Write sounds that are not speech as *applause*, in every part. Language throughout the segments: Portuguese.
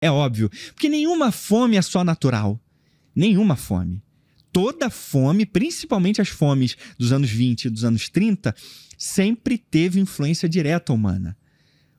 É óbvio. Porque nenhuma fome é só natural. Nenhuma fome. Toda fome, principalmente as fomes dos anos 20 e dos anos 30, sempre teve influência direta humana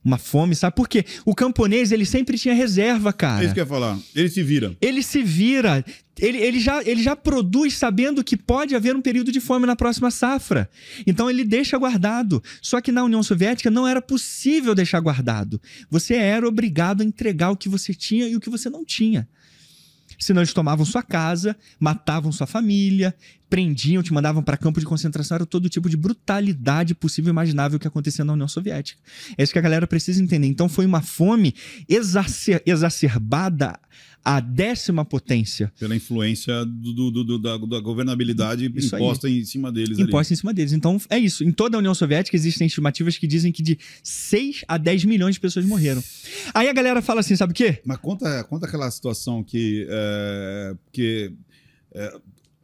uma fome, sabe? Porque o camponês, ele sempre tinha reserva, cara. É isso que eu ia falar. Ele se vira. Ele se vira. Ele, ele, já, ele já produz sabendo que pode haver um período de fome na próxima safra. Então ele deixa guardado. Só que na União Soviética não era possível deixar guardado. Você era obrigado a entregar o que você tinha e o que você não tinha. Senão eles tomavam sua casa, matavam sua família, prendiam, te mandavam para campo de concentração, era todo tipo de brutalidade possível e imaginável que acontecia na União Soviética. É isso que a galera precisa entender. Então foi uma fome exacer exacerbada à décima potência. Pela influência do, do, do, da, da, governabilidade isso imposta aí. em cima deles. Imposta ali. em cima deles. Então é isso. Em toda a União Soviética existem estimativas que dizem que de 6 a 10 milhões de pessoas morreram. Aí a galera fala assim, sabe o quê? Mas conta, conta aquela situação que... É, que é,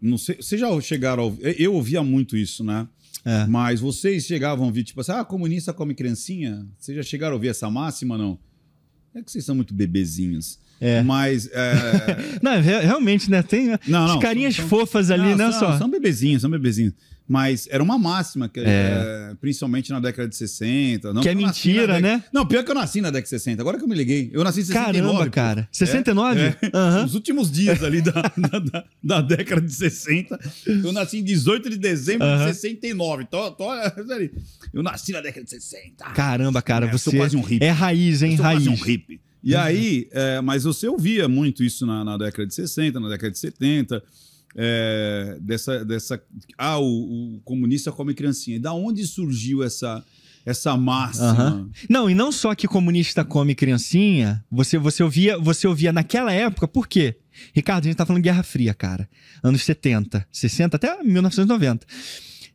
não sei, vocês já chegaram a ouvir, eu ouvia muito isso, né? É. Mas vocês chegavam a ouvir, tipo assim, ah, comunista come criancinha? Vocês já chegaram a ouvir essa máxima, não? É que vocês são muito bebezinhos. É. Mas. É... *laughs* não, realmente, né? Tem não, não, carinhas são, fofas ali, não, né? São, só. são bebezinhos, são bebezinhos. Mas era uma máxima, que, é. é principalmente na década de 60. Não, que é mentira, né? Dec... Não, pior que eu nasci na década de 60, agora que eu me liguei. Eu nasci em 69. Caramba, cara. 69? É, é. Uhum. Os últimos dias ali da, *laughs* da, da, da, década de 60. Eu nasci em 18 de dezembro uhum. de 69. Tô, tô, é, eu nasci na década de 60. Caramba, cara, é, você eu sou quase um hippie. É raiz, hein? Eu sou raiz. quase um hippie. E uhum. aí, é, mas você ouvia muito isso na, na, década de 60, na década de 70, é, dessa, dessa. Ah, o, o, comunista come criancinha. E da onde surgiu essa. Essa massa. Uhum. Não, e não só que comunista come criancinha, você, você, ouvia, você ouvia naquela época, por quê? Ricardo, a gente tá falando Guerra Fria, cara. Anos 70, 60 até 1990.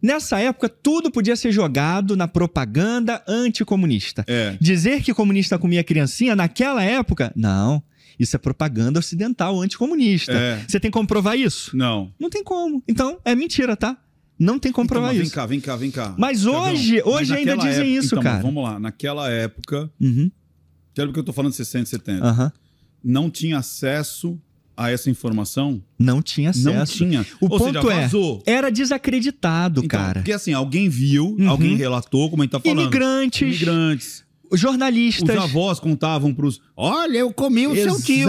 Nessa época, tudo podia ser jogado na propaganda anticomunista. É. Dizer que comunista comia criancinha, naquela época, não. Isso é propaganda ocidental anticomunista. É. Você tem como provar isso? Não. Não tem como. Então, é mentira, tá? Não tem como então, provar vem isso. Vem cá, vem cá, vem cá. Mas hoje, hoje ainda dizem época, isso, então, cara. Vamos lá, naquela época. Uhum. Que eu tô falando de 60, 70. Uhum. Não tinha acesso a essa informação? Não tinha acesso. Não tinha. O Ou ponto seja, é, vazou. é, era desacreditado, então, cara. Porque assim, alguém viu, uhum. alguém relatou, como a gente tá falando. Imigrantes. Imigrantes jornalistas. Os avós contavam pros. Olha, eu comi o Exata... seu tio.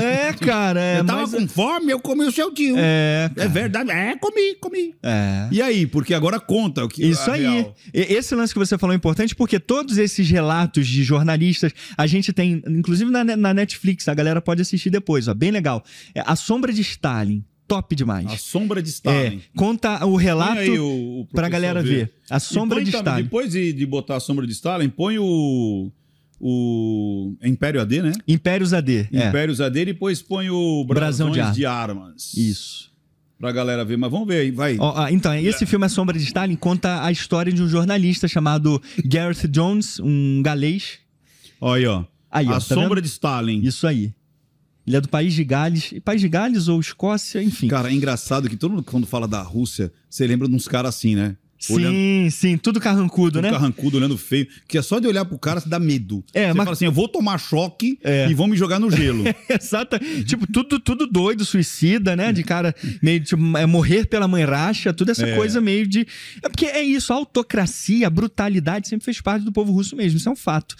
É, *laughs* tipo, cara. É, eu tava mas... com é fome, eu comi o seu tio. É. é cara. É verdade. É, comi, comi. É. E aí? Porque agora conta o que Isso aí. Real. Esse lance que você falou é importante porque todos esses relatos de jornalistas, a gente tem, inclusive na, na Netflix, a galera pode assistir depois, ó. Bem legal. É, a Sombra de Stalin top demais. A Sombra de Stalin. É, conta o relato para a galera ver. ver. A Sombra põe, de Stalin. Depois de, de botar a Sombra de Stalin, põe o o Império AD, né? Impérios AD. É. Impérios é. AD e depois põe o Brasão de, de, Armas. Isso. Pra galera ver, mas vamos ver aí, vai. Oh, ah, então, esse é. filme A Sombra de Stalin conta a história de um jornalista chamado Gareth Jones, um galês. Olha aí, ó. Aí, ó, a tá Sombra vendo? de Stalin. Isso aí. Ele é do país de Gales. país de Gales ou Escócia, enfim. Cara, é engraçado que todo mundo quando fala da Rússia, você lembra de uns caras assim, né? Sim, olhando... sim, tudo carrancudo, tudo né? Carrancudo, olhando feio, que é só de olhar pro cara você dá medo. É, você mas... fala assim, eu vou tomar choque é. e vou me jogar no gelo. *laughs* Exato. tipo, tudo, tudo doido, suicida, né? De cara meio de tipo, é, morrer pela mãe racha, tudo essa é. coisa meio de. É porque é isso, a autocracia, a brutalidade sempre fez parte do povo russo mesmo, isso é um fato.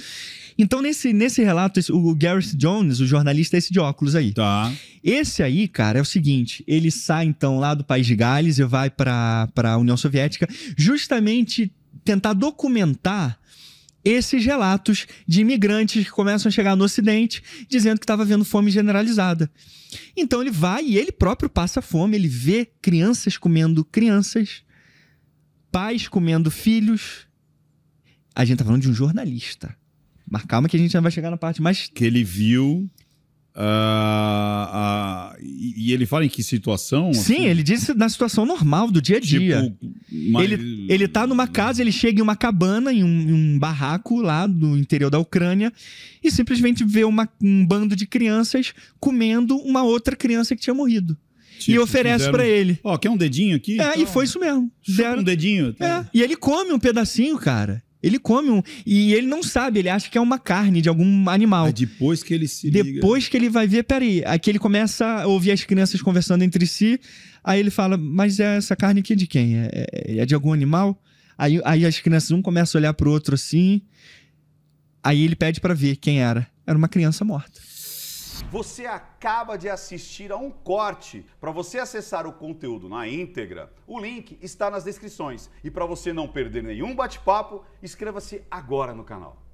Então, nesse, nesse relato, esse, o Gareth Jones, o jornalista, é esse de óculos aí. Tá. Esse aí, cara, é o seguinte: ele sai então lá do país de Gales e vai para pra União Soviética justamente tentar documentar esses relatos de imigrantes que começam a chegar no Ocidente dizendo que estava havendo fome generalizada. Então ele vai e ele próprio passa fome, ele vê crianças comendo crianças, pais comendo filhos. A gente está falando de um jornalista. Mas calma que a gente já vai chegar na parte mais. Que ele viu. Uh, uh, e ele fala em que situação? Sim, assim? ele disse na situação normal do dia a tipo, dia. Tipo, mas... Ele, ele tá numa casa, ele chega em uma cabana, em um, em um barraco lá do interior da Ucrânia, e simplesmente vê uma, um bando de crianças comendo uma outra criança que tinha morrido. Tipo, e oferece para ele. Ó, oh, quer um dedinho aqui? É, então, e foi isso mesmo. Deram... Um dedinho? Tá. É, e ele come um pedacinho, cara. Ele come um. E ele não sabe, ele acha que é uma carne de algum animal. É depois que ele se. Depois que ele vai ver, peraí. Aqui ele começa a ouvir as crianças conversando entre si. Aí ele fala: Mas é essa carne aqui é de quem? É, é, é de algum animal? Aí, aí as crianças, um começa a olhar pro outro assim. Aí ele pede para ver quem era. Era uma criança morta. Você acaba de assistir a um corte. Para você acessar o conteúdo na íntegra, o link está nas descrições. E para você não perder nenhum bate-papo, inscreva-se agora no canal.